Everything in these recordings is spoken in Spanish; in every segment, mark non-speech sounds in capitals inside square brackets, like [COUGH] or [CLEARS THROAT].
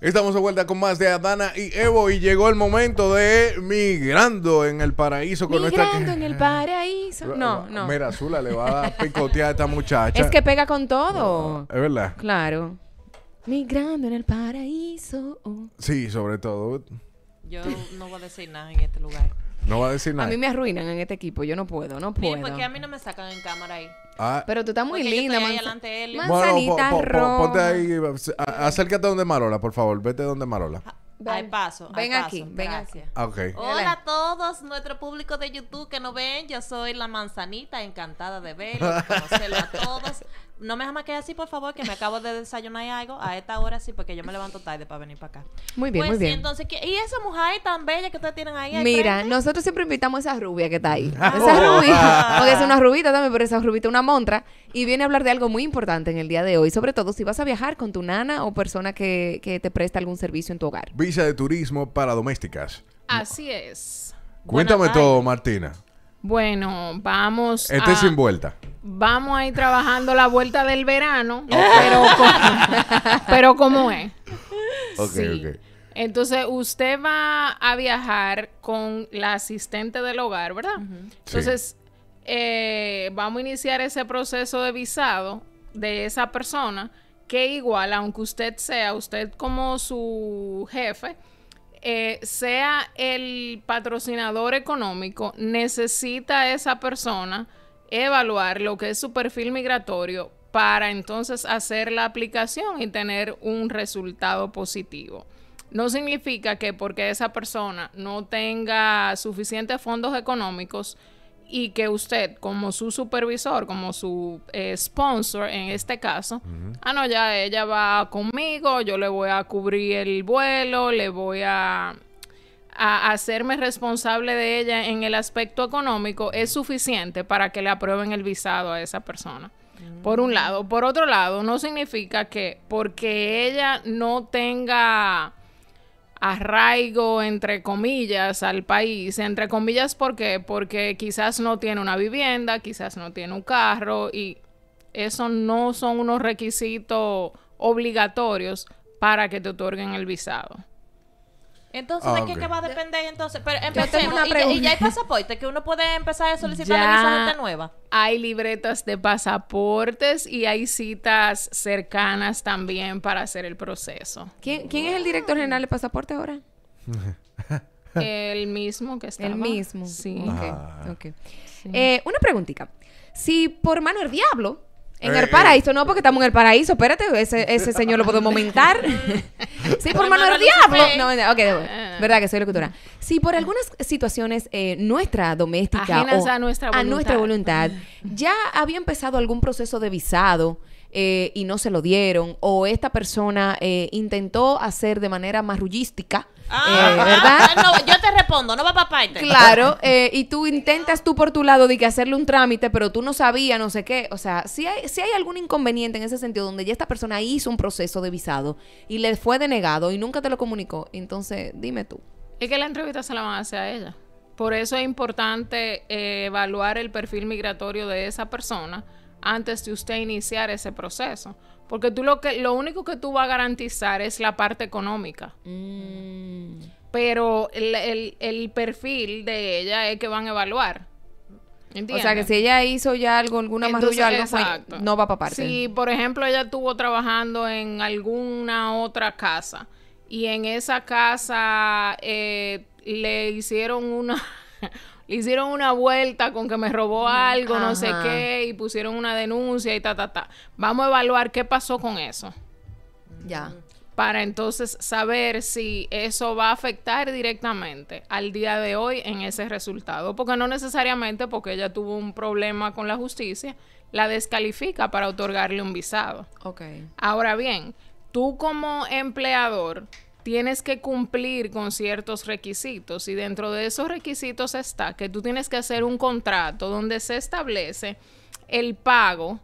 Estamos de vuelta con más de Adana y Evo y llegó el momento de migrando en el paraíso con migrando en el paraíso. No, no. Mira, Zula le va a picotear a esta muchacha. Es que pega con todo. es verdad. Claro. Migrando en el paraíso. Sí, sobre todo. Yo no voy a decir nada en este lugar. No va a decir nada. A mí me arruinan en este equipo. Yo no puedo, no puedo. Sí, porque a mí no me sacan en cámara ahí. Ah. Pero tú estás muy linda, Manzanita Ron ponte ahí. acércate donde Marola, por favor. Vete donde Marola. Ah, ven. paso. Ven aquí, ven hacia. Hola a todos nuestro público de YouTube que nos ven. Yo soy la manzanita, encantada de verlos, Hola a todos. [LAUGHS] no me jamás que así, por favor, que me acabo de desayunar algo a esta hora sí, porque yo me levanto tarde para venir para acá. Muy bien, pues, muy entonces, ¿y esa mujer tan bella que ustedes tienen ahí? Mira, nosotros siempre invitamos a esa rubia que está ahí. Ah, esa rubia, [LAUGHS] es una rubita también, pero esa rubita una montra y viene a hablar de algo muy importante en el día de hoy, sobre todo si vas a viajar con tu nana o persona que, que te presta algún servicio en tu hogar. Visa de turismo para domésticas. Así es. Cuéntame todo, Martina. Bueno, vamos. Este sin vuelta. Vamos a ir trabajando la vuelta del verano, pero, como, [LAUGHS] es. Ok, Entonces, usted va a viajar con la asistente del hogar, ¿verdad? Entonces, eh, vamos a iniciar ese proceso de visado de esa persona que igual, aunque usted sea, usted como su jefe, eh, sea el patrocinador económico, necesita esa persona evaluar lo que es su perfil migratorio para entonces hacer la aplicación y tener un resultado positivo. No significa que porque esa persona no tenga suficientes fondos económicos, y que usted, como su supervisor, como su eh, sponsor en este caso, ah, no, ya ella va conmigo, yo le voy a cubrir el vuelo, le voy a, a, hacerme responsable de ella en el aspecto económico, es suficiente para que le aprueben el visado a esa persona. Mm. Por un lado. Por otro lado, no significa que porque ella no tenga arraigo, entre comillas, al país. Entre comillas, porque Porque quizás no tiene una vivienda, quizás no tiene un carro y eso no son unos requisitos obligatorios para que te otorguen el visado. Entonces, ah, ¿de qué, va a depender entonces? Pero Y, ya hay pasaporte que uno puede empezar a solicitar la visa nueva. Hay libretas de pasaportes y hay citas cercanas también para hacer el proceso. ¿Quién, quién es el director general de pasaporte ahora? [LAUGHS] el mismo que está. El mismo. Sí. Ah. Eh, una preguntita. Si por mano del diablo en eh, el eh. paraíso, no, porque estamos en el paraíso. Espérate, ese, ese señor lo puedo momentar [LAUGHS] [LAUGHS] sí, por, mano del diablo. No, ok, ah. verdad que soy locutora. Si por algunas situaciones eh, nuestra doméstica o nuestra a nuestra voluntad ya había empezado algún proceso de visado eh, y no se lo dieron, o esta persona eh, intentó hacer de manera marrullística, ah, eh, ¿verdad? [LAUGHS] no, yo te respondo, no va para parte. Este. Claro, y tú intentas tú por tu lado de que hacerle un trámite, pero tú no sabías, no sé qué. O sea, si hay, si hay algún inconveniente en ese sentido donde ya esta persona hizo un proceso de visado y le fue denegado y nunca te lo comunicó, entonces dime tú. Es que la entrevista se la van a hacer a ella. Por eso es importante evaluar el perfil migratorio de esa persona antes de usted iniciar ese proceso. Porque tú lo, que, lo único que tú vas a garantizar es la parte económica. Mm. Pero el, perfil de ella es que van a evaluar. ¿Entiendes? O sea, que si ella hizo ya algo, alguna más no va para parte. Si, por ejemplo, ella estuvo trabajando en alguna otra casa y en esa casa eh, le hicieron una, hicieron una vuelta con que me robó mm, algo, no sé qué, y pusieron una denuncia y ta, ta, ta. Vamos a evaluar qué pasó con eso. Ya. Para entonces saber si eso va a afectar directamente al día de hoy en ese resultado. Porque no necesariamente porque ella tuvo un problema con la justicia, la descalifica para otorgarle un visado. Ok. Ahora bien, tú como empleador tienes que cumplir con ciertos requisitos y dentro de esos requisitos está que tú tienes que hacer un contrato donde se establece el pago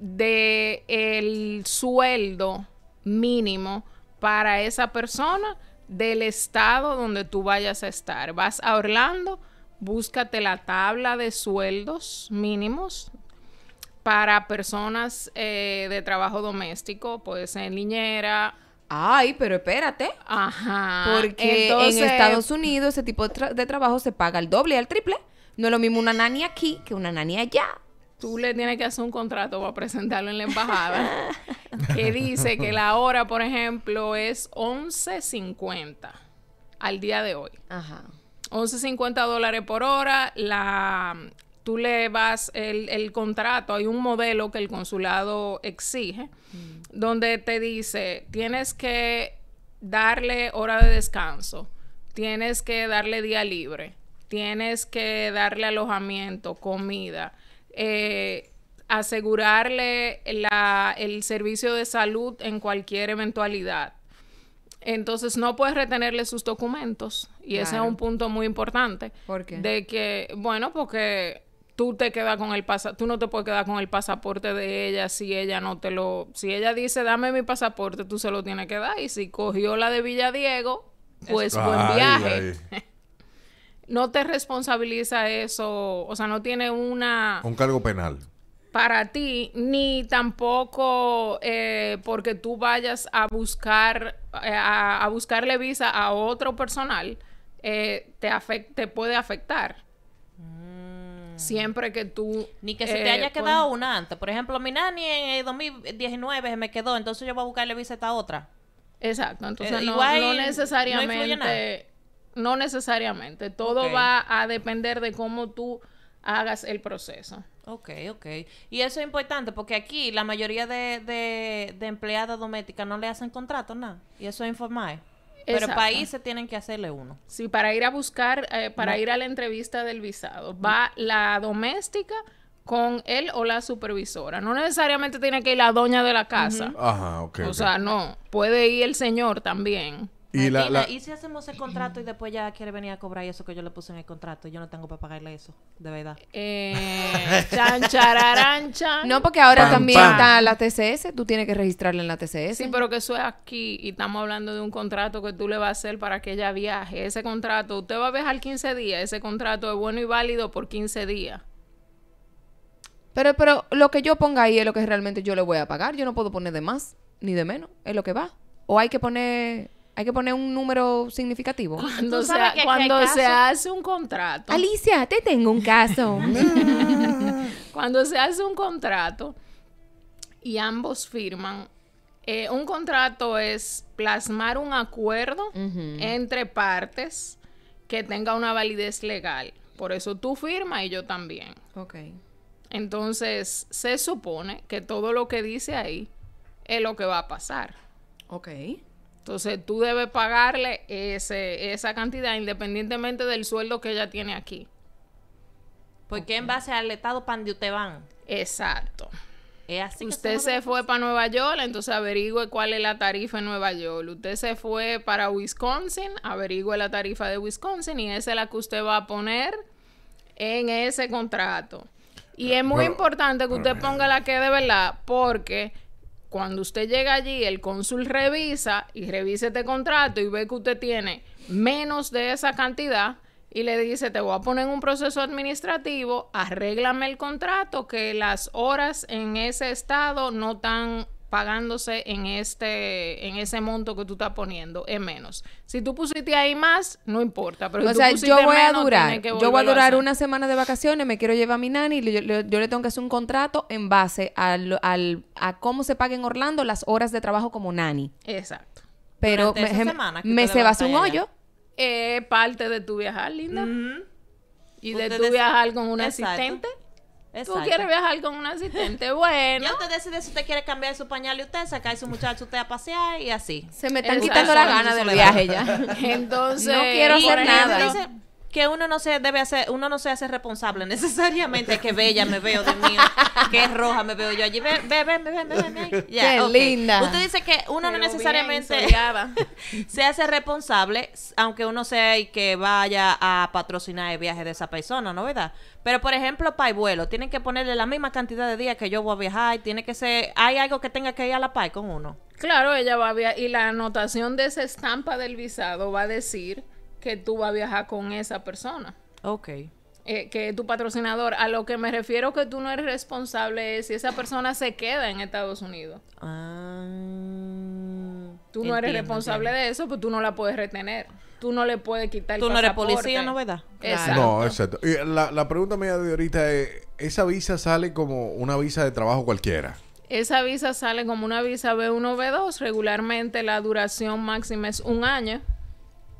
de el sueldo mínimo para esa persona del estado donde tú vayas a estar. Vas a Orlando, búscate la tabla de sueldos mínimos para personas eh, de trabajo doméstico, puede ser niñera, Ay, pero espérate. Ajá. Porque en Estados Unidos ese tipo de, trabajo se paga el doble y el triple. No es lo mismo una nani aquí que una nani allá tú le tienes que hacer un contrato para presentarlo en la embajada, [LAUGHS] que dice que la hora, por ejemplo, es 11.50 al día de hoy. Ajá. 11.50 dólares por hora, la, tú le vas el, contrato, hay un modelo que el consulado exige, mm. donde te dice, tienes que darle hora de descanso, tienes que darle día libre, tienes que darle alojamiento, comida, eh, asegurarle el servicio de salud en cualquier eventualidad. Entonces no puedes retenerle sus documentos y ese es un punto muy importante. ¿Por qué? De que, bueno, porque tú te queda con el pasa tú no te puedes quedar con el pasaporte de ella si ella no te lo si ella dice dame mi pasaporte tú se lo tienes que dar y si cogió la de Villa Diego pues buen viaje [LAUGHS] no te responsabiliza eso o sea no tiene una un cargo penal para ti ni tampoco eh, porque tú vayas a buscar eh, a, buscarle visa a otro personal eh, te te puede afectar Siempre que tú... Ni que se te eh, haya quedado una antes. Por ejemplo, mi nani en el 2019 se me quedó, entonces yo voy a buscarle visita a otra. Exacto, entonces eh, no, necesariamente... No, necesariamente. Todo va a depender de cómo tú hagas el proceso. Ok, ok. Y eso es importante porque aquí la mayoría de, empleadas domésticas no le hacen contrato, nada. Y eso es informal. Pero ahí se tienen que hacerle uno. Sí, para ir a buscar, eh, para ir a la entrevista del visado. Va la doméstica con él o la supervisora. No necesariamente tiene que ir la doña de la casa. Ajá, ok. O sea, no. Puede ir el señor también. Y, y si hacemos el contrato y después ya quiere venir a cobrar eso que yo le puse en el contrato, yo no tengo para pagarle eso, de verdad. Eh, [LAUGHS] No, porque ahora también está la TCS, tú tienes que registrarla en la TCS. Sí, pero que eso es aquí y estamos hablando de un contrato que tú le vas a hacer para que ella viaje. Ese contrato, usted va a viajar 15 días, ese contrato es bueno y válido por 15 días. Pero, pero lo que yo ponga ahí es lo que realmente yo le voy a pagar. Yo no puedo poner de más ni de menos, es lo que va. O hay que poner hay que poner un número significativo. Cuando, se hace un contrato. Alicia, te tengo un caso. [LAUGHS] cuando se hace un contrato y ambos firman, eh, un contrato es plasmar un acuerdo entre partes que tenga una validez legal. Por eso tú firmas y yo también. Ok. Entonces, se supone que todo lo que dice ahí es lo que va a pasar. Ok. Entonces tú debes pagarle esa cantidad independientemente del sueldo que ella tiene aquí. Porque en base al estado para donde usted van. Exacto. Es así usted se fue para Nueva York, entonces averigüe cuál es la tarifa en Nueva York. Usted se fue para Wisconsin, averigüe la tarifa de Wisconsin y esa es la que usted va a poner en ese contrato. Y eh, es muy importante que usted ponga la que de verdad, porque cuando usted llega allí, el cónsul revisa y revisa este contrato y ve que usted tiene menos de esa cantidad y le dice, te voy a poner un proceso administrativo, arréglame el contrato, que las horas en ese estado no tan pagándose en, este, en ese monto que tú estás poniendo, es menos. Si tú pusiste ahí más, no importa. Pero yo voy a durar, yo voy a durar una semana de vacaciones, me quiero llevar a mi nani, yo, le tengo que hacer un contrato en base al, al, a cómo se paga en Orlando las horas de trabajo como nani. Exacto. Pero me, se va a hacer un hoyo. es parte de tu viajar, linda. Y de tu viajar con un asistente. Tú quieres viajar con un asistente, bueno. Ya usted decide si usted quiere cambiar su pañal y usted saca a su muchacho usted a pasear y así. Se me están quitando las ganas del viaje ya. [LAUGHS] Entonces, no quiero hacer nada que uno no se debe hacer, uno no se hace responsable [LAUGHS] necesariamente que bella me veo de mí, que roja me veo yo allí. Ve, ve, ve, ve, ve, Ya, Qué linda. Usted dice que uno no necesariamente [LAUGHS] se hace responsable, aunque uno sea y que vaya a patrocinar el viaje de esa persona, ¿no verdad? Pero por ejemplo, vuelo. tienen que ponerle la misma cantidad de días que yo voy a viajar, tiene que ser, hay algo que tenga que ir a la PAI con uno. Claro, ella va a viajar y la anotación de esa estampa del visado va a decir que tú vas a viajar con esa persona. Ok. Eh, que es tu patrocinador. A lo que me refiero que tú no eres responsable es si esa persona se queda en Estados Unidos. Ah, tú no eres responsable de eso, pues tú no la puedes retener. Tú no le puedes quitar el pasaporte... Tú no eres policía, ¿no verdad? Exacto. No, exacto. la, la pregunta media de ahorita es, ¿esa visa sale como una visa de trabajo cualquiera? Esa visa sale como una visa B1, B2. Regularmente la duración máxima es un año.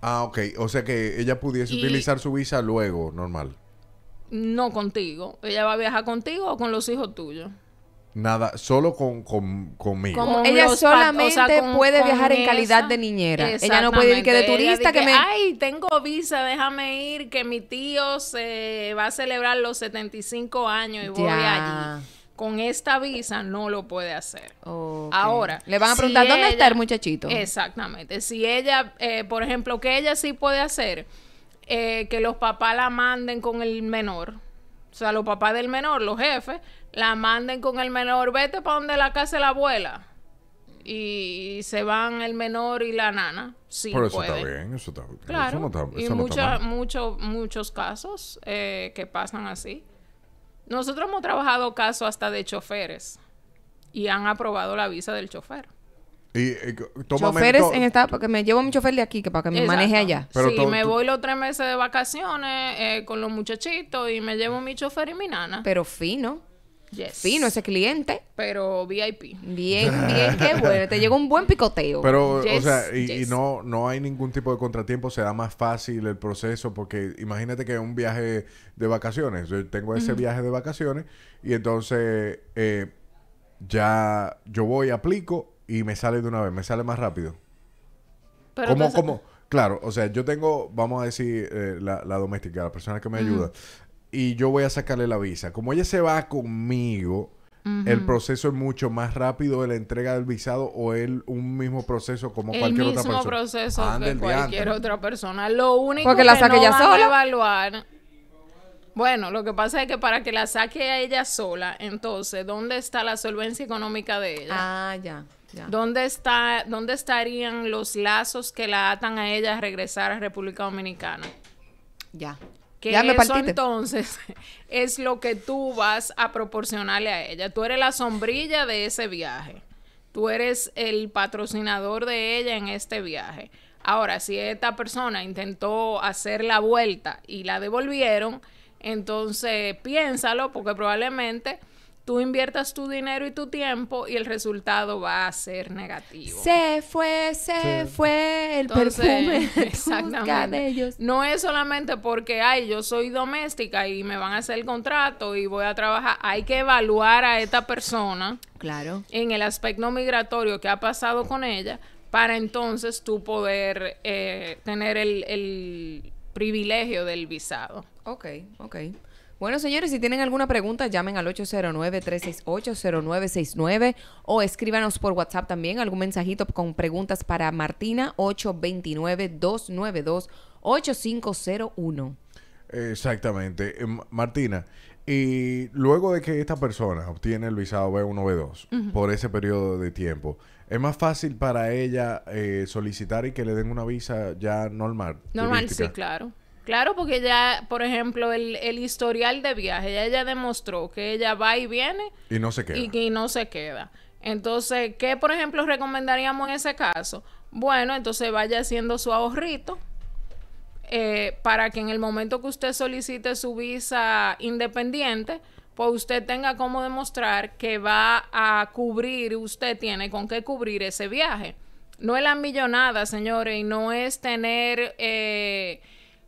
Ah, ok. O sea que ella pudiese utilizar su visa luego, normal. No contigo. Ella va a viajar contigo o con los hijos tuyos. Nada, solo conmigo. Como ella solamente puede viajar en calidad de niñera. Ella no puede ir que de turista. que, me... Ay, tengo visa, déjame ir, que mi tío se va a celebrar los 75 años y voy allí con esta visa no lo puede hacer. Ahora. Le van a preguntar, ¿dónde está el muchachito? Exactamente. Si ella, eh, por ejemplo, que ella sí puede hacer eh, que los papás la manden con el menor. O sea, los papás del menor, los jefes, la manden con el menor. Vete para donde la casa de la abuela. Y, se van el menor y la nana. Sí, Pero eso está bien, eso está no está, eso y muchos casos eh, que pasan así. Nosotros hemos trabajado casos hasta de choferes y han aprobado la visa del chofer. Y, eh, Choferes en esta, porque me llevo mi chofer de aquí que para que me maneje allá. Si sí, me voy los tres meses de vacaciones eh, con los muchachitos y me llevo mi chofer y mi nana. Pero fino. Sí, no ese cliente. Pero VIP. Bien, bien, qué [LAUGHS] bueno. Te llegó un buen picoteo. Pero, o sea, y, no, no hay ningún tipo de contratiempo. Será más fácil el proceso porque imagínate que es un viaje de vacaciones. Yo tengo ese viaje de vacaciones y entonces eh, ya yo voy, aplico y me sale de una vez. Me sale más rápido. ¿Cómo, cómo? Claro, o sea, yo tengo, vamos a decir, eh, la, la, doméstica, la persona que me ayuda y yo voy a sacarle la visa. Como ella se va conmigo, el proceso es mucho más rápido de la entrega del visado o él un mismo proceso como cualquier otra persona. El mismo proceso que cualquier otra persona. Lo único Porque la que no sola. evaluar. Bueno, lo que pasa es que para que la saque a ella sola, entonces, ¿dónde está la solvencia económica de ella? Ah, ya. Ya. ¿Dónde, está, ¿Dónde estarían los lazos que la atan a ella a regresar a República Dominicana? Ya me eso entonces [LAUGHS] es lo que tú vas a proporcionarle a ella. Tú eres la sombrilla de ese viaje. Tú eres el patrocinador de ella en este viaje. Ahora, si esta persona intentó hacer la vuelta y la devolvieron, entonces piénsalo porque probablemente tú inviertas tu dinero y tu tiempo y el resultado va a ser negativo. Se fue, se fue el perfume. [LAUGHS] Exactamente. No es solamente porque, ay, yo soy doméstica y me van a hacer el contrato y voy a trabajar. Hay que evaluar a esta persona. Claro. En el aspecto migratorio que ha pasado con ella para entonces tú poder eh, tener el, el privilegio del visado. Ok, ok. Bueno, señores, si tienen alguna pregunta, llamen al 809-368-0969 o escríbanos por WhatsApp también algún mensajito con preguntas para Martina 829-292-8501. Exactamente. Eh, Martina, y luego de que esta persona obtiene el visado B1B2 por ese periodo de tiempo, ¿es más fácil para ella eh, solicitar y que le den una visa ya normal? Normal, sí, claro. Claro, porque ya, por ejemplo, el, historial de viaje, ya ella demostró que ella va y viene. Y no se queda. Y, no se queda. Entonces, ¿qué, por ejemplo, recomendaríamos en ese caso? Bueno, entonces vaya haciendo su ahorrito eh, para que en el momento que usted solicite su visa independiente, pues usted tenga cómo demostrar que va a cubrir, usted tiene con qué cubrir ese viaje. No es la millonada, señores, y no es tener... Eh,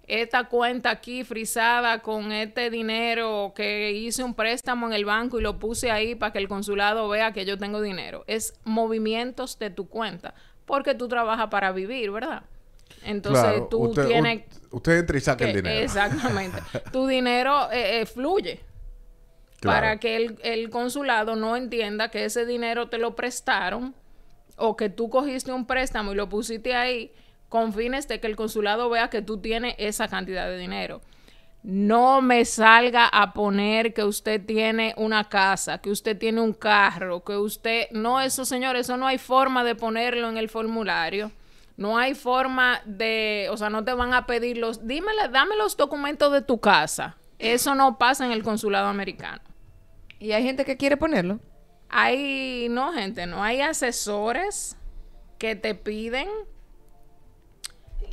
esta cuenta aquí frisada con este dinero que hice un préstamo en el banco y lo puse ahí para que el consulado vea que yo tengo dinero. Es movimientos de tu cuenta, porque tú trabajas para vivir, ¿verdad? Entonces tú tienes... Usted entra el eh, dinero. Exactamente. [LAUGHS] tu dinero eh, eh, fluye. Para que el, el consulado no entienda que ese dinero te lo prestaron o que tú cogiste un préstamo y lo pusiste ahí con fines de que el consulado vea que tú tienes esa cantidad de dinero. No me salga a poner que usted tiene una casa, que usted tiene un carro, que usted... No, eso señor, eso no hay forma de ponerlo en el formulario. No hay forma de... O sea, no te van a pedir los... Dímele, dame los documentos de tu casa. Eso no pasa en el consulado americano. ¿Y hay gente que quiere ponerlo? Hay... No, gente, no. Hay asesores que te piden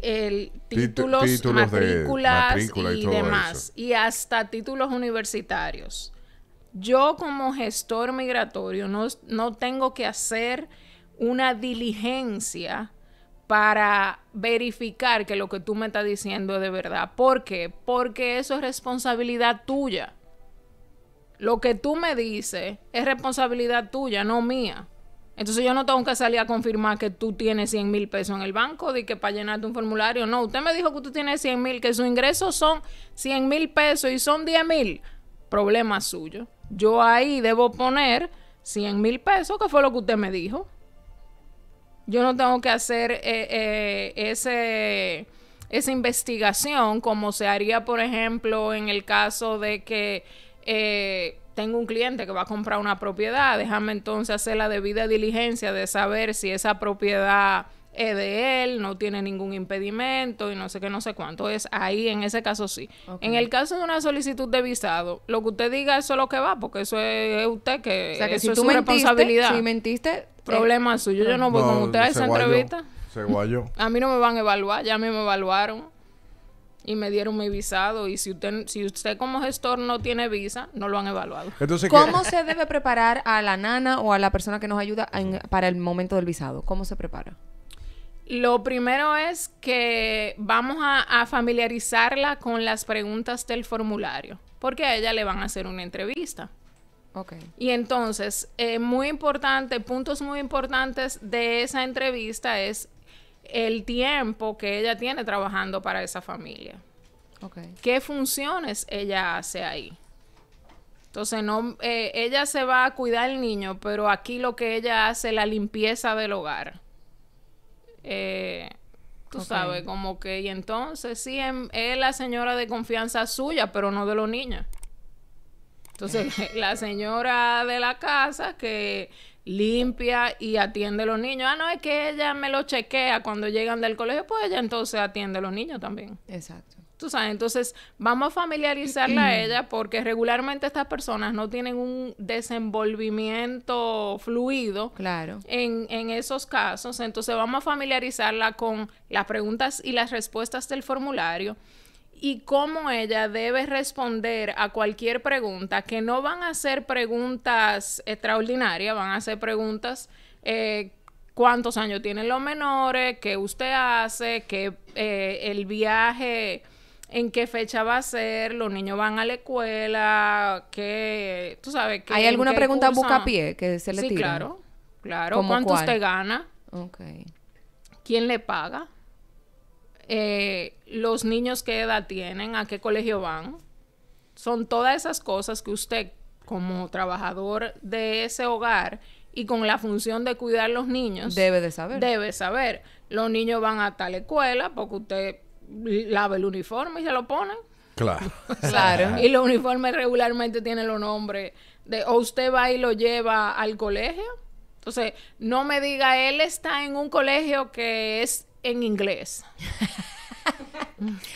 el títulos, matrículas y, demás, y hasta títulos universitarios. Yo como gestor migratorio no, no tengo que hacer una diligencia para verificar que lo que tú me estás diciendo es de verdad. ¿Por qué? Porque eso es responsabilidad tuya. Lo que tú me dices es responsabilidad tuya, no mía. Entonces yo no tengo que salir a confirmar que tú tienes 100 mil pesos en el banco, de que para llenarte un formulario. No, usted me dijo que tú tienes 100 mil, que sus ingresos son 100 mil pesos y son 10 mil. Problema suyo. Yo ahí debo poner 100 mil pesos, que fue lo que usted me dijo. Yo no tengo que hacer eh, eh, ese, esa investigación como se haría, por ejemplo, en el caso de que... Eh, tengo un cliente que va a comprar una propiedad, déjame entonces hacer la debida diligencia de saber si esa propiedad es de él, no tiene ningún impedimento y no sé qué, no sé cuánto. Es ahí, en ese caso sí. En el caso de una solicitud de visado, lo que usted diga, eso es lo que va, porque eso es, usted que, o sea, que si es tú mentiste, responsabilidad. Si mentiste, eh, problema suyo. Yo no voy con usted a esa entrevista. Se guayó. A mí no me van a evaluar, ya a mí me evaluaron y me dieron mi visado y si usted si usted como gestor no tiene visa no lo han evaluado entonces cómo se debe preparar a la nana o a la persona que nos ayuda para el momento del visado cómo se prepara lo primero es que vamos a, familiarizarla con las preguntas del formulario porque a ella le van a hacer una entrevista Ok. Y entonces, eh, muy importante, puntos muy importantes de esa entrevista es el tiempo que ella tiene trabajando para esa familia. ¿Qué funciones ella hace ahí? Entonces, no, eh, ella se va a cuidar el niño, pero aquí lo que ella hace es la limpieza del hogar. Eh, tú sabes, como que, y entonces sí, em, es la señora de confianza suya, pero no de los niños. Entonces, [LAUGHS] la señora de la casa que limpia y atiende a los niños. Ah, no, es que ella me lo chequea cuando llegan del colegio, pues ella entonces atiende a los niños también. Exacto. Tú sabes, entonces vamos a familiarizarla a [CLEARS THROAT] ella porque regularmente estas personas no tienen un desenvolvimiento fluido claro. en, en esos casos. Entonces vamos a familiarizarla con las preguntas y las respuestas del formulario y cómo ella debe responder a cualquier pregunta, que no van a ser preguntas extraordinarias, van a ser preguntas... Eh, cuántos años tienen los menores, qué usted hace, qué eh, el viaje, en qué fecha va a ser, los niños van a la escuela, qué, tú sabes, ¿Hay alguna pregunta en a pie que se le tira? Sí, claro, claro. ¿Cuánto usted gana? ¿Quién le paga? Eh, los niños qué edad tienen, a qué colegio van. Son todas esas cosas que usted, como trabajador de ese hogar y con la función de cuidar los niños, debe de saber. Debe saber. Los niños van a tal escuela porque usted lava el uniforme y se lo pone. Claro. [LAUGHS] claro. Y los uniformes regularmente tienen los nombres de o usted va y lo lleva al colegio. Entonces, no me diga, él está en un colegio que es en inglés.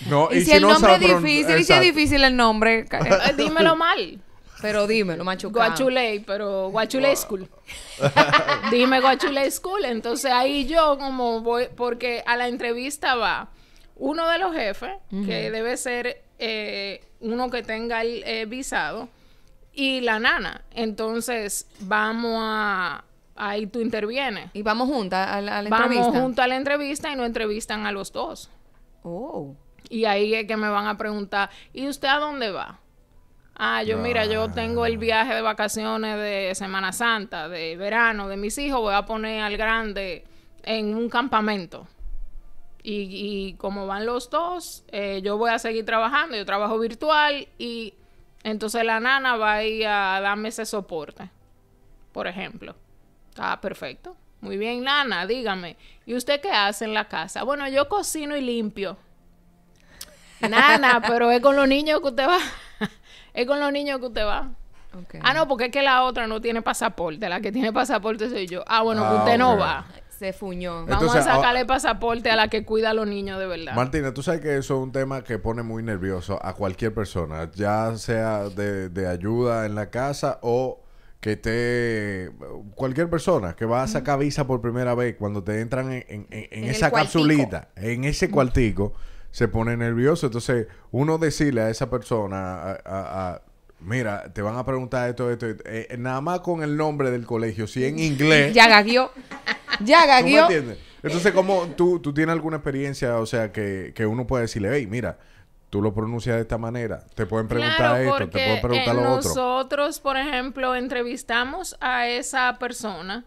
no, y, si, el nombre es difícil, y si es difícil el nombre, eh, eh, dímelo mal. Pero dímelo, machucado. Guachuley, pero Guachule School. [LAUGHS] Dime Guachule School. Entonces ahí yo como voy, porque a la entrevista va uno de los jefes, que debe ser eh, uno que tenga el visado, y la nana. Entonces vamos a ahí tú intervienes. Y vamos juntas a la, entrevista. Vamos juntas a la entrevista y nos entrevistan a los dos. Oh. Y ahí es que me van a preguntar, ¿y usted a dónde va? Ah, yo mira, yo tengo el viaje de vacaciones de Semana Santa, de verano, de mis hijos, voy a poner al grande en un campamento. Y, como van los dos, eh, yo voy a seguir trabajando, yo trabajo virtual y entonces la nana va a ir a darme ese soporte, por ejemplo. Ah, perfecto. Muy bien, Nana, dígame. ¿Y usted qué hace en la casa? Bueno, yo cocino y limpio. Nana, [LAUGHS] pero es con los niños que usted va. [LAUGHS] es con los niños que usted va. Ah, no, porque es que la otra no tiene pasaporte. La que tiene pasaporte soy yo. Ah, bueno, ah, que usted no va. Se fuñó. Vamos a ah, sacarle pasaporte a la que cuida a los niños de verdad. Martina, tú sabes que eso es un tema que pone muy nervioso a cualquier persona, ya sea de ayuda en la casa o que te cualquier persona que va a sacar visa por primera vez cuando te entran en, esa capsulita, en ese cuartico, se pone nervioso. Entonces, uno decirle a esa persona, a, mira, te van a preguntar esto, esto, eh, eh, nada más con el nombre del colegio, si en inglés. ya gaguió. Ya gaguió. Entonces, como tú, tú tienes alguna experiencia, o sea, que, que uno puede decirle, hey, mira, tú lo pronuncias de esta manera, te pueden preguntar esto, te pueden preguntar lo nosotros, otro. Nosotros, por ejemplo, entrevistamos a esa persona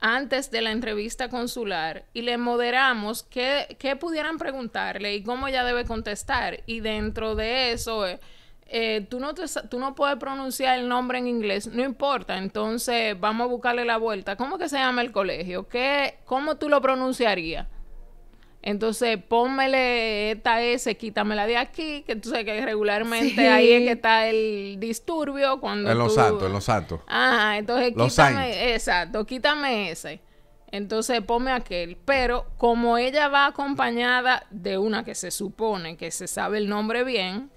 antes de la entrevista consular y le moderamos qué, qué pudieran preguntarle y cómo ella debe contestar. Y dentro de eso, eh, eh, tú, no tú no puedes pronunciar el nombre en inglés, no importa, entonces vamos a buscarle la vuelta. ¿Cómo que se llama el colegio? ¿Qué, ¿Cómo tú lo pronunciarías? Entonces, pónmele esta S, quítamela de aquí, que tú sabes que regularmente ahí es que está el disturbio cuando En los santos, en los santos. Ajá, entonces quítame, exacto, quítame ese. Entonces ponme aquel, pero como ella va acompañada de una que se supone que se sabe el nombre bien,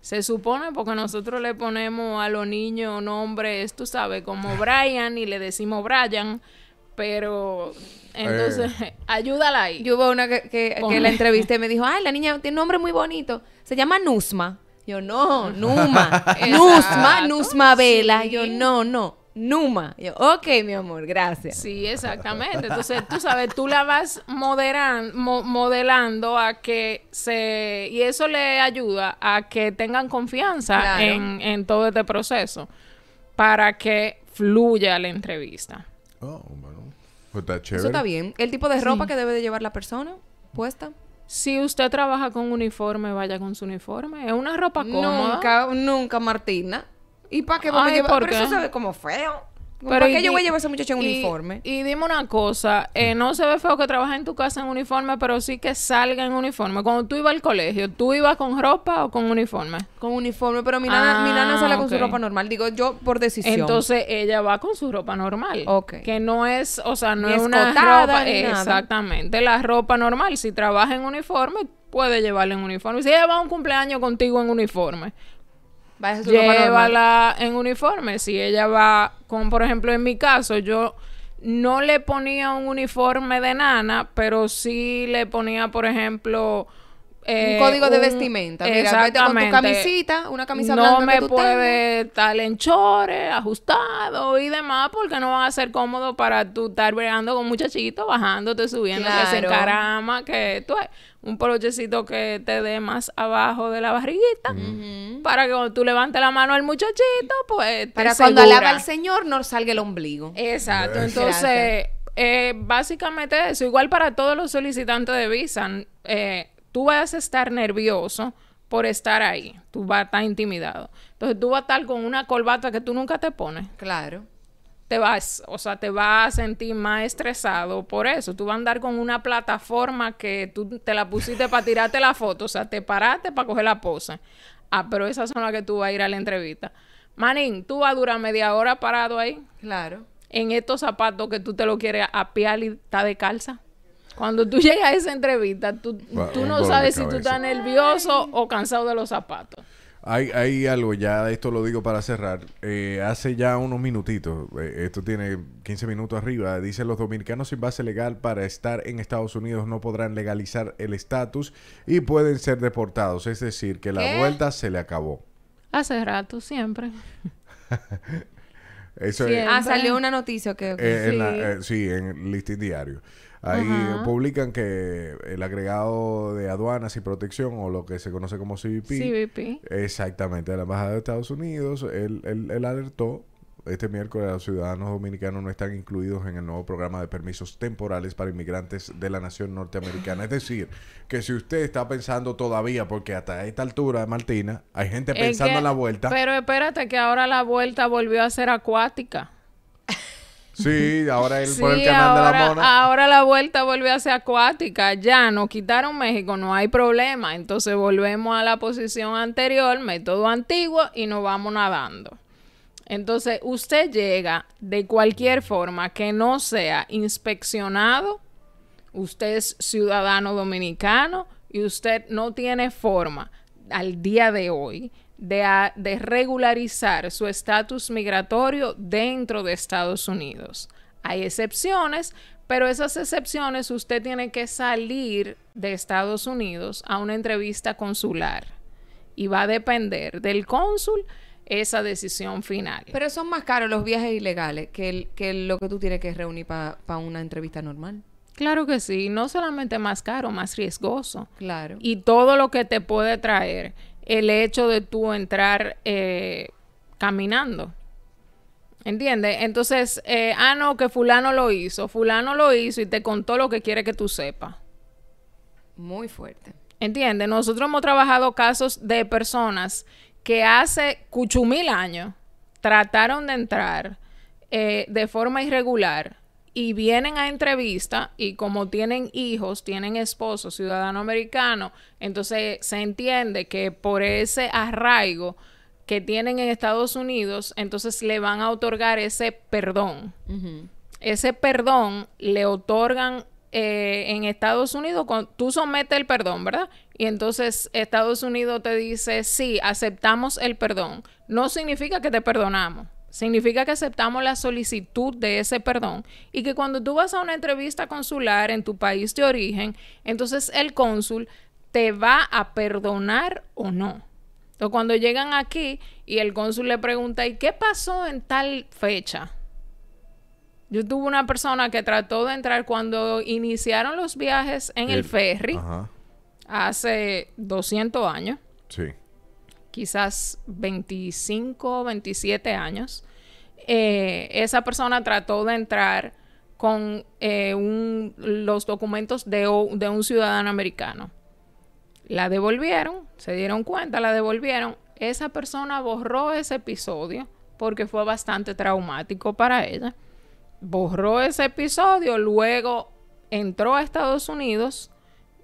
se supone porque nosotros le ponemos a los niños nombres, tú sabes, como [LAUGHS] Brian y le decimos Brian, pero entonces [LAUGHS] ayúdala ahí. Yo hubo una que, que, la entrevisté y me dijo, ay, la niña tiene un nombre muy bonito, se llama Nusma. Yo, no, Numa. [LAUGHS] Nusma, Nusma Vela. Yo, no, no. Numa. Yo, ok, mi amor, gracias. Sí, exactamente. Entonces, tú sabes, tú la vas modelando a que se... Y eso le ayuda a que tengan confianza en, todo este proceso para que fluya la entrevista. Oh, pues está Eso está bien. El tipo de ropa que debe de llevar la persona puesta. Si usted trabaja con uniforme, vaya con su uniforme. Es una ropa cómoda. Nunca, nunca, Martina. ¿Y para qué va a llevar? Pero eso se ve como feo. Pero qué yo voy a llevar a ese muchacho en uniforme? Y dime una cosa, eh, no se ve feo que trabaje en tu casa en uniforme, pero sí que salga en uniforme. Cuando tú ibas al colegio, ¿tú ibas con ropa o con uniforme? Con uniforme, pero mi nana, sale con su ah, ropa normal. Digo, yo por decisión. Entonces ella va con su ropa normal. Ok. Que no es, o sea, no es una ropa. exactamente, la ropa normal. Si trabaja en uniforme, puede llevarla en uniforme. Si ella va a un cumpleaños contigo en uniforme, Vaya su Llévala en uniforme. Si ella va, como por ejemplo en mi caso, yo no le ponía un uniforme de nana, pero sí le ponía, por ejemplo, un eh, código de vestimenta. Mira, con tu camisita, una camisa no No me puede estar en chores, ajustado y demás, porque no va a ser cómodo para tú estar Bregando con muchachitos, bajándote, subiendo, claro. que se que tú un polochecito que te dé más abajo de la barriguita, para que cuando tú levantes la mano al muchachito, pues. Te para cuando alaba al Señor no salga el ombligo. Exacto. Entonces, eh, básicamente eso, igual para todos los solicitantes de visa. Eh, tú vas a estar nervioso por estar ahí. Tú vas a estar intimidado. Entonces tú vas a estar con una corbata que tú nunca te pones. Claro. Te vas, o sea, te vas a sentir más estresado por eso. Tú vas a andar con una plataforma que tú te la pusiste para tirarte la foto, o sea, te paraste para coger la pose. Ah, pero esas son las que tú vas a ir a la entrevista. Manín, tú vas a durar media hora parado ahí. Claro. En estos zapatos que tú te lo quieres apiar y está de calza. Cuando tú llegas a esa entrevista, tú, no sabes si tú estás nervioso o cansado de los zapatos. Hay, hay algo ya, esto lo digo para cerrar. Eh, hace ya unos minutitos, eh, esto tiene 15 minutos arriba, dice: Los dominicanos sin base legal para estar en Estados Unidos no podrán legalizar el estatus y pueden ser deportados. Es decir, que la vuelta se le acabó. Hace rato, siempre. [LAUGHS] Eso ah, salió una noticia que. Eh, sí. En el listín diario. Ahí publican que el agregado de aduanas y protección, o lo que se conoce como CBP, exactamente, de la Embajada de Estados Unidos, él, él, él alertó este miércoles a los ciudadanos dominicanos no están incluidos en el nuevo programa de permisos temporales para inmigrantes de la nación norteamericana. Es decir, que si usted está pensando todavía, porque hasta esta altura, Martina, hay gente pensando en la vuelta. Pero espérate que ahora la vuelta volvió a ser acuática. Sí, ahora él el canal de la mona. Ahora la vuelta vuelve a ser acuática. Ya nos quitaron México, no hay problema. Entonces volvemos a la posición anterior, método antiguo, y nos vamos nadando. Entonces usted llega de cualquier forma que no sea inspeccionado. Usted es ciudadano dominicano y usted no tiene forma al día de hoy de, regularizar su estatus migratorio dentro de Estados Unidos. Hay excepciones, pero esas excepciones usted tiene que salir de Estados Unidos a una entrevista consular y va a depender del cónsul esa decisión final. Pero son más caros los viajes ilegales que, lo que tú tienes que reunir para una entrevista normal. Claro que sí, no solamente más caro, más riesgoso. Claro. Y todo lo que te puede traer el hecho de tú entrar eh, caminando. ¿Entiendes? Entonces, eh, ah, no, que fulano lo hizo, fulano lo hizo y te contó lo que quiere que tú sepas. Muy fuerte. ¿Entiendes? Nosotros hemos trabajado casos de personas que hace cuchumil años trataron de entrar eh, de forma irregular y vienen a entrevista y como tienen hijos, tienen esposo, ciudadano americano, entonces se entiende que por ese arraigo que tienen en Estados Unidos, entonces le van a otorgar ese perdón. Ese perdón le otorgan eh, en Estados Unidos, tú sometes el perdón, ¿verdad? Y entonces Estados Unidos te dice, sí, aceptamos el perdón. No significa que te perdonamos significa que aceptamos la solicitud de ese perdón y que cuando tú vas a una entrevista consular en tu país de origen, entonces el cónsul te va a perdonar o no. Entonces cuando llegan aquí y el cónsul le pregunta, ¿y qué pasó en tal fecha? Yo tuve una persona que trató de entrar cuando iniciaron los viajes en el, ferry, hace 200 años. Sí quizás 25 o 27 años, eh, esa persona trató de entrar con eh, los documentos de, un ciudadano americano. La devolvieron, se dieron cuenta, la devolvieron. Esa persona borró ese episodio porque fue bastante traumático para ella. Borró ese episodio, luego entró a Estados Unidos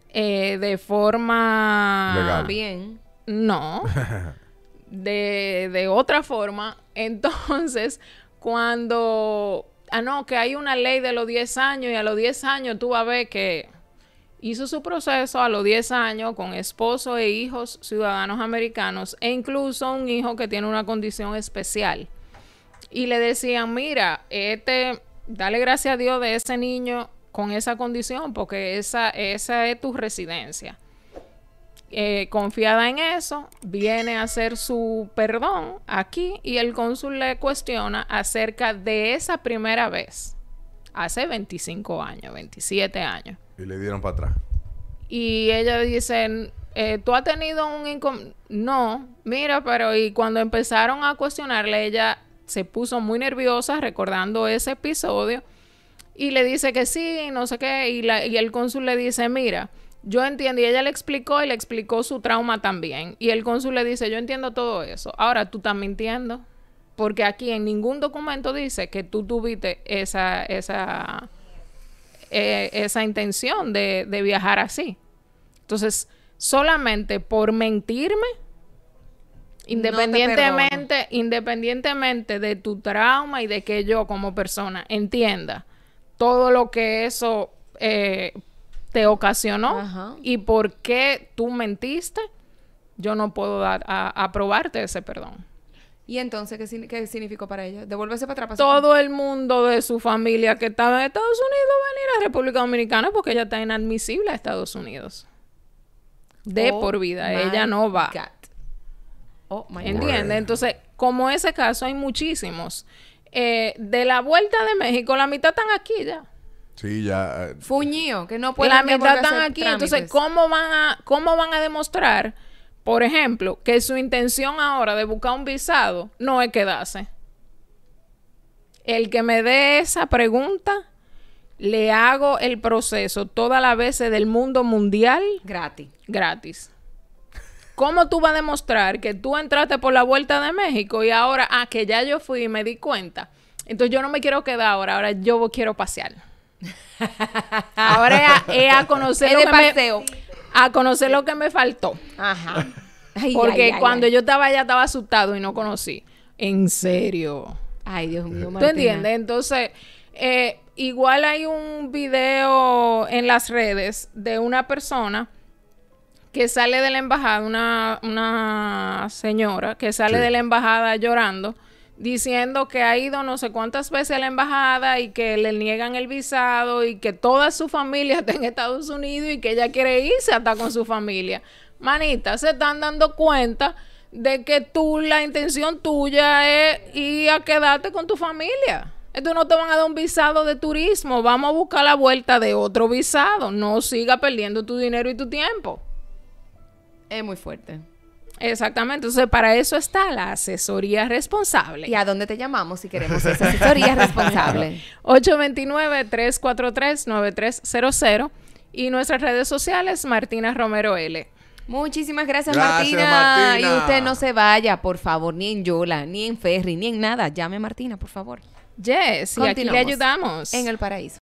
eh, de forma bien, no. [LAUGHS] De, de otra forma, entonces, cuando, ah, no, que hay una ley de los 10 años y a los 10 años tú vas a ver que hizo su proceso a los 10 años con esposo e hijos ciudadanos americanos e incluso un hijo que tiene una condición especial. Y le decían, mira, este, dale gracias a Dios de ese niño con esa condición porque esa, esa es tu residencia. Eh, confiada en eso, viene a hacer su perdón aquí y el cónsul le cuestiona acerca de esa primera vez, hace 25 años, 27 años. Y le dieron para atrás. Y ella dice, eh, tú has tenido un no, mira, pero y cuando empezaron a cuestionarle, ella se puso muy nerviosa recordando ese episodio y le dice que sí, no sé qué, y el cónsul le dice, mira, yo entiendo, y ella le explicó y le explicó su trauma también. Y el cónsul le dice, yo entiendo todo eso. Ahora, tú estás mintiendo, porque aquí en ningún documento dice que tú tuviste esa, esa, eh, esa intención de, viajar así. Entonces, solamente por mentirme, Independientemente, independientemente de tu trauma y de que yo como persona entienda todo lo que eso eh, te ocasionó y por qué tú mentiste, yo no puedo dar a, aprobarte ese perdón. ¿Y entonces ¿qué, significó para ella? Devuélvese para atrás. Todo el mundo de su familia que estaba en Estados Unidos va a venir a República Dominicana porque ella está inadmisible a Estados Unidos. De oh por vida, ella no va. Oh ¿Entiendes? Entonces, como ese caso hay muchísimos. Eh, de la vuelta de México, la mitad están aquí ya. Sí, ya. Ah, Fuñío, que no pueden. la están aquí. Entonces, ¿cómo van, a, ¿cómo van a demostrar, por ejemplo, que su intención ahora de buscar un visado no es quedarse? El que me dé esa pregunta, le hago el proceso todas las veces del mundo mundial. Gratis. Gratis. ¿Cómo tú vas a demostrar que tú entraste por la vuelta de México y ahora, ah, que ya yo fui y me di cuenta? Entonces yo no me quiero quedar ahora, ahora yo quiero pasear. [LAUGHS] Ahora es a, conocer lo que Me, a conocer lo que me faltó. Porque cuando yo estaba allá estaba asustado y no conocí. En serio. Ay, Dios mío, ¿Tú entiendes? Entonces, eh, igual hay un video en las redes de una persona que sale de la embajada, una, señora que sale de la embajada llorando diciendo que ha ido no sé cuántas veces a la embajada y que le niegan el visado y que toda su familia [LAUGHS] está en Estados Unidos y que ella quiere irse hasta con su familia. Manita, se están dando cuenta de que tú, la intención tuya es ir a quedarte con tu familia. Entonces no te van a dar un visado de turismo, vamos a buscar la vuelta de otro visado. No siga perdiendo tu dinero y tu tiempo. Es muy fuerte. Exactamente. Entonces, para eso está la asesoría responsable. ¿Y a dónde te llamamos si queremos esa asesoría [LAUGHS] responsable? 829-343-9300 y nuestras redes sociales, Martina Romero L. Muchísimas gracias, Martina. Y usted no se vaya, por favor, ni en Yola, ni en Ferry, ni en nada. Llame a Martina, por favor. Yes, y le ayudamos. En el paraíso.